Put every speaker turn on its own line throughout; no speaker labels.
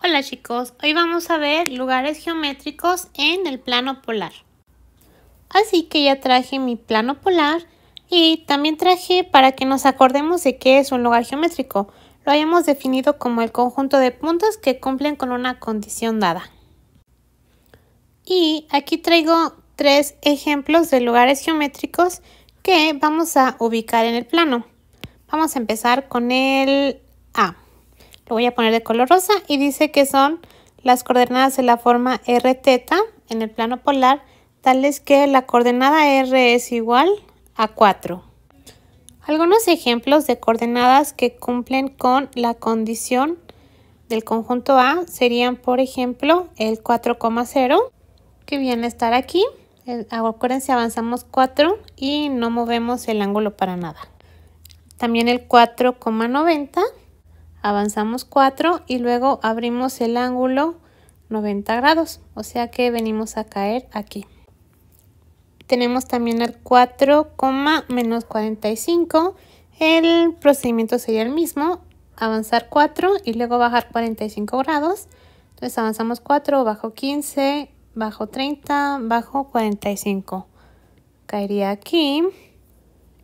Hola chicos, hoy vamos a ver lugares geométricos en el plano polar. Así que ya traje mi plano polar y también traje para que nos acordemos de qué es un lugar geométrico. Lo hayamos definido como el conjunto de puntos que cumplen con una condición dada. Y aquí traigo tres ejemplos de lugares geométricos que vamos a ubicar en el plano. Vamos a empezar con el A. Lo voy a poner de color rosa y dice que son las coordenadas de la forma r teta en el plano polar, tales que la coordenada r es igual a 4. Algunos ejemplos de coordenadas que cumplen con la condición del conjunto A serían, por ejemplo, el 4,0, que viene a estar aquí. Ah, acuérdense, avanzamos 4 y no movemos el ángulo para nada. También el 4,90 avanzamos 4 y luego abrimos el ángulo 90 grados, o sea que venimos a caer aquí. Tenemos también el 4, menos 45, el procedimiento sería el mismo, avanzar 4 y luego bajar 45 grados. Entonces avanzamos 4, bajo 15, bajo 30, bajo 45. Caería aquí.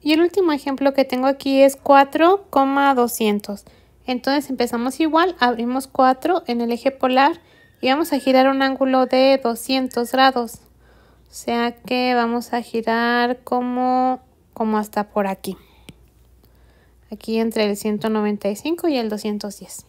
Y el último ejemplo que tengo aquí es 4,200. Entonces empezamos igual, abrimos 4 en el eje polar y vamos a girar un ángulo de 200 grados. O sea que vamos a girar como, como hasta por aquí. Aquí entre el 195 y el 210.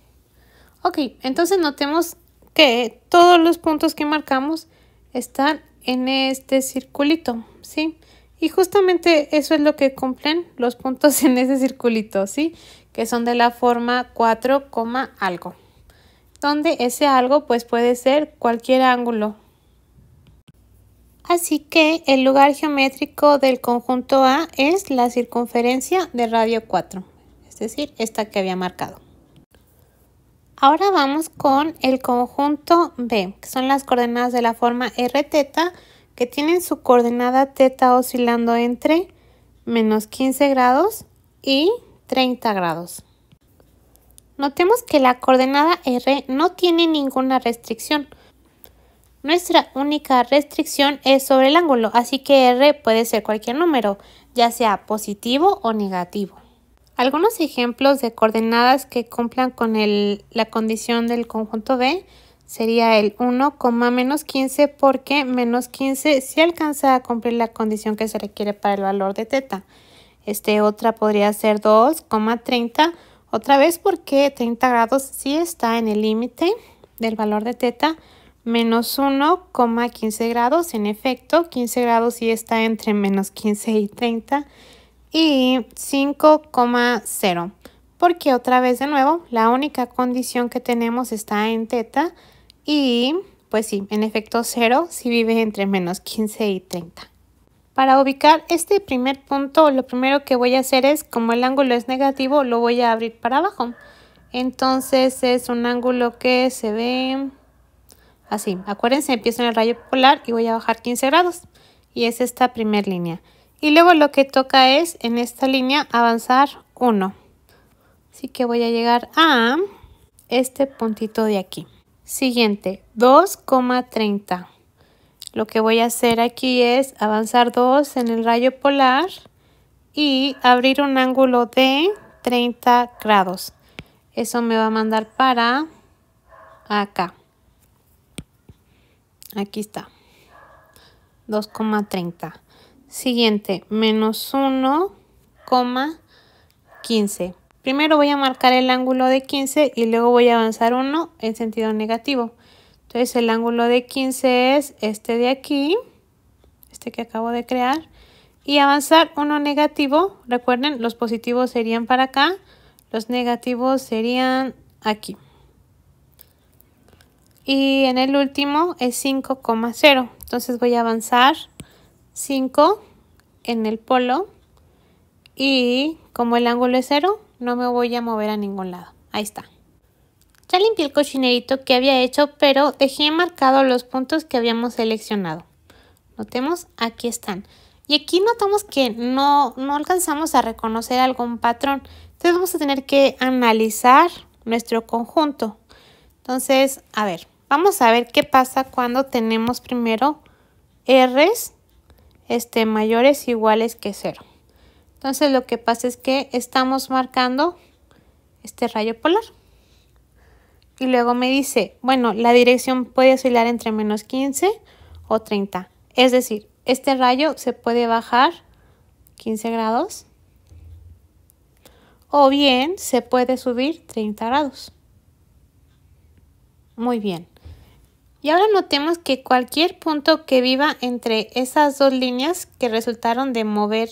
Ok, entonces notemos que todos los puntos que marcamos están en este circulito, ¿sí? sí y justamente eso es lo que cumplen los puntos en ese circulito, ¿sí? Que son de la forma 4, algo. Donde ese algo pues puede ser cualquier ángulo. Así que el lugar geométrico del conjunto A es la circunferencia de radio 4, es decir, esta que había marcado. Ahora vamos con el conjunto B, que son las coordenadas de la forma R que tienen su coordenada teta oscilando entre menos 15 grados y 30 grados. Notemos que la coordenada R no tiene ninguna restricción. Nuestra única restricción es sobre el ángulo, así que R puede ser cualquier número, ya sea positivo o negativo. Algunos ejemplos de coordenadas que cumplan con la condición del conjunto B sería el 1, menos 15 porque menos 15 si alcanza a cumplir la condición que se requiere para el valor de teta. Este otra podría ser 2,30 otra vez porque 30 grados sí está en el límite del valor de teta menos 1,15 grados. En efecto, 15 grados sí está entre menos 15 y 30 y 5,0 porque otra vez de nuevo la única condición que tenemos está en teta y pues sí, en efecto cero si vive entre menos 15 y 30. Para ubicar este primer punto, lo primero que voy a hacer es, como el ángulo es negativo, lo voy a abrir para abajo. Entonces es un ángulo que se ve así. Acuérdense, empiezo en el rayo polar y voy a bajar 15 grados. Y es esta primera línea. Y luego lo que toca es, en esta línea, avanzar 1. Así que voy a llegar a este puntito de aquí. Siguiente, 2,30. Lo que voy a hacer aquí es avanzar 2 en el rayo polar y abrir un ángulo de 30 grados. Eso me va a mandar para acá. Aquí está. 2,30. Siguiente, menos 1,15. Primero voy a marcar el ángulo de 15 y luego voy a avanzar uno en sentido negativo. Entonces el ángulo de 15 es este de aquí, este que acabo de crear. Y avanzar uno negativo, recuerden los positivos serían para acá, los negativos serían aquí. Y en el último es 5,0. Entonces voy a avanzar 5 en el polo. Y como el ángulo es 0, no me voy a mover a ningún lado. Ahí está. Ya limpié el cochinerito que había hecho, pero dejé marcados los puntos que habíamos seleccionado. Notemos, aquí están. Y aquí notamos que no, no alcanzamos a reconocer algún patrón. Entonces vamos a tener que analizar nuestro conjunto. Entonces, a ver, vamos a ver qué pasa cuando tenemos primero R este, mayores iguales que 0. Entonces lo que pasa es que estamos marcando este rayo polar. Y luego me dice, bueno, la dirección puede oscilar entre menos 15 o 30. Es decir, este rayo se puede bajar 15 grados o bien se puede subir 30 grados. Muy bien. Y ahora notemos que cualquier punto que viva entre esas dos líneas que resultaron de mover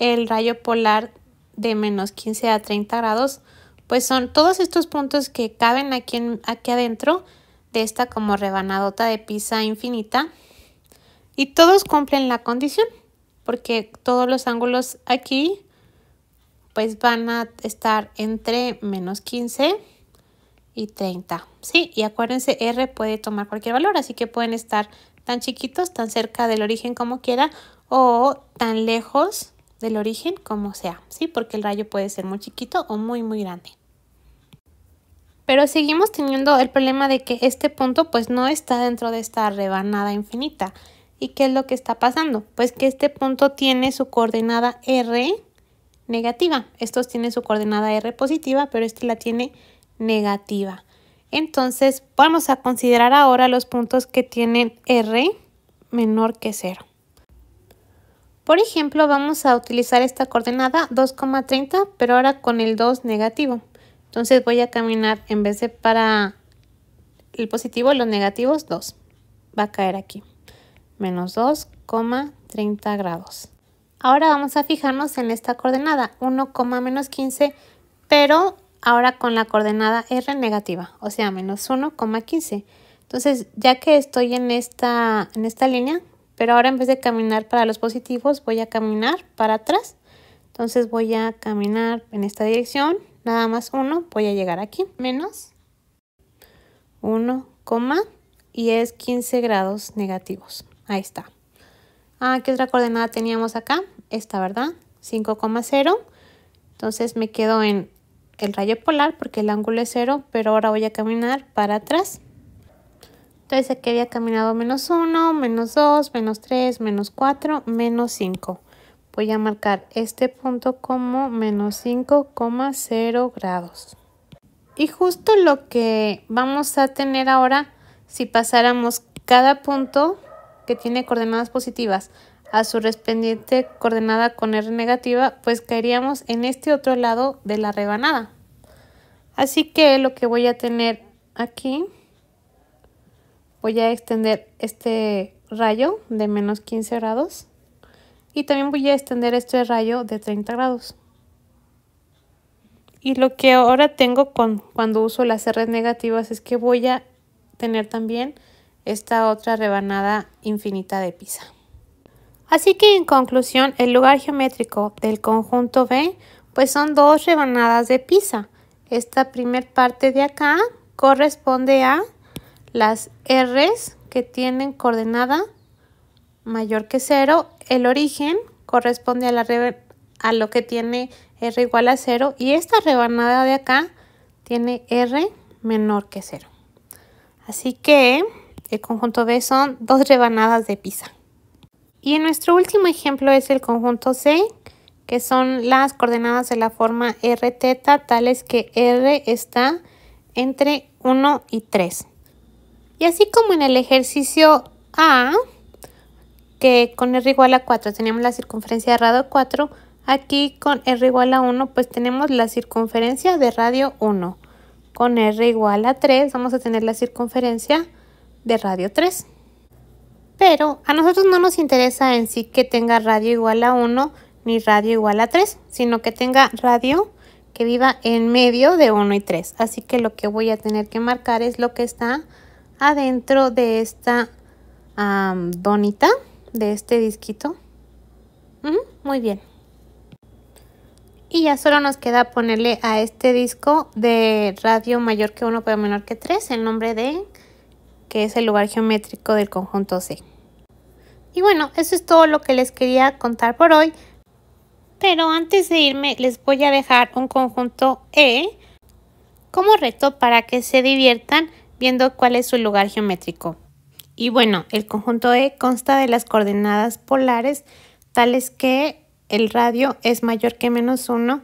el rayo polar de menos 15 a 30 grados, pues son todos estos puntos que caben aquí, aquí adentro de esta como rebanadota de pizza infinita y todos cumplen la condición porque todos los ángulos aquí pues van a estar entre menos 15 y 30. Sí, y acuérdense, R puede tomar cualquier valor, así que pueden estar tan chiquitos, tan cerca del origen como quiera o tan lejos del origen como sea, ¿sí? Porque el rayo puede ser muy chiquito o muy muy grande. Pero seguimos teniendo el problema de que este punto pues no está dentro de esta rebanada infinita. ¿Y qué es lo que está pasando? Pues que este punto tiene su coordenada R negativa. Estos tienen su coordenada R positiva, pero este la tiene negativa. Entonces vamos a considerar ahora los puntos que tienen R menor que 0. Por ejemplo, vamos a utilizar esta coordenada 2,30, pero ahora con el 2 negativo. Entonces voy a caminar en vez de para el positivo, los negativos 2. Va a caer aquí. Menos 2,30 grados. Ahora vamos a fijarnos en esta coordenada, 1, menos 15, pero ahora con la coordenada R negativa, o sea, menos 1,15. Entonces, ya que estoy en esta, en esta línea, pero ahora en vez de caminar para los positivos voy a caminar para atrás. Entonces voy a caminar en esta dirección, nada más uno, voy a llegar aquí, menos 1, y es 15 grados negativos. Ahí está. Ah, ¿qué otra coordenada teníamos acá? Esta, ¿verdad? 5,0. Entonces me quedo en el rayo polar porque el ángulo es 0, pero ahora voy a caminar para atrás. Entonces aquí había caminado menos 1, menos 2, menos 3, menos 4, menos 5. Voy a marcar este punto como menos 5,0 grados. Y justo lo que vamos a tener ahora si pasáramos cada punto que tiene coordenadas positivas a su respondiente coordenada con R negativa, pues caeríamos en este otro lado de la rebanada. Así que lo que voy a tener aquí voy a extender este rayo de menos 15 grados y también voy a extender este rayo de 30 grados. Y lo que ahora tengo con, cuando uso las R negativas es que voy a tener también esta otra rebanada infinita de pizza. Así que en conclusión, el lugar geométrico del conjunto B pues son dos rebanadas de pizza. Esta primer parte de acá corresponde a las R's que tienen coordenada mayor que 0, el origen corresponde a, lo que tiene R igual a 0 y esta rebanada de acá tiene R menor que 0. Así que el conjunto B son dos rebanadas de pizza. Y en nuestro último ejemplo es el conjunto C, que son las coordenadas de la forma R tales que R está entre 1 y 3. Y así como en el ejercicio A, que con R igual a 4 teníamos la circunferencia de radio 4, aquí con R igual a 1 pues tenemos la circunferencia de radio 1. Con R igual a 3 vamos a tener la circunferencia de radio 3. Pero a nosotros no nos interesa en sí que tenga radio igual a 1 ni radio igual a 3, sino que tenga radio que viva en medio de 1 y 3. Así que lo que voy a tener que marcar es lo que está adentro de esta donita, de este disquito. muy bien. Y ya solo nos queda ponerle a este disco de radio mayor que 1 pero menor que 3 el nombre de que es el lugar geométrico del conjunto C. Y bueno, eso es todo lo que les quería contar por hoy. Pero antes de irme les voy a dejar un conjunto E como reto para que se diviertan viendo cuál es su lugar geométrico. Y bueno, el conjunto E consta de las coordenadas polares tales que el radio es mayor que menos 1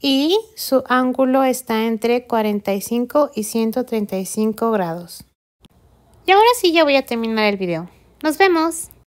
y su ángulo está entre 45 y 135 grados. Y ahora sí ya voy a terminar el video. ¡Nos vemos!